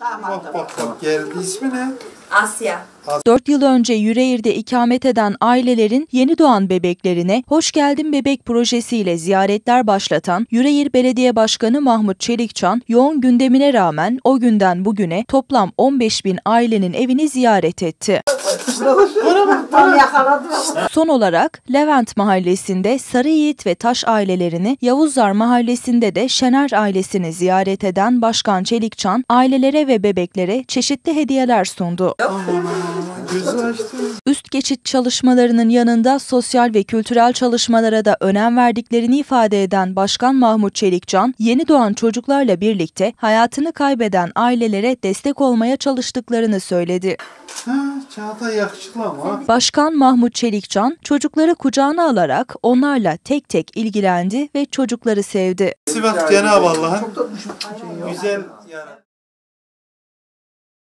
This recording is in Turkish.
Bak geldi ismi ne? Asya. 4 yıl önce Yüreğir'de ikamet eden ailelerin yeni doğan bebeklerine Hoş Geldin Bebek projesiyle ziyaretler başlatan Yüreğir Belediye Başkanı Mahmut Çelikçan, yoğun gündemine rağmen o günden bugüne toplam 15 bin ailenin evini ziyaret etti. Bravo, Son olarak Levent Mahallesi'nde Sarı Yiğit ve Taş ailelerini, Yavuzlar Mahallesi'nde de Şener ailesini ziyaret eden Başkan Çelikçan, ailelere ve bebeklere çeşitli hediyeler sundu. Aa, geçit çalışmalarının yanında sosyal ve kültürel çalışmalara da önem verdiklerini ifade eden Başkan Mahmut Çelikcan, yeni doğan çocuklarla birlikte hayatını kaybeden ailelere destek olmaya çalıştıklarını söyledi. Çağatay yakışıklı ama. Başkan Mahmut Çelikcan çocukları kucağına alarak onlarla tek tek ilgilendi ve çocukları sevdi. Sivas Cenab-ı Allah'ın güzel yani.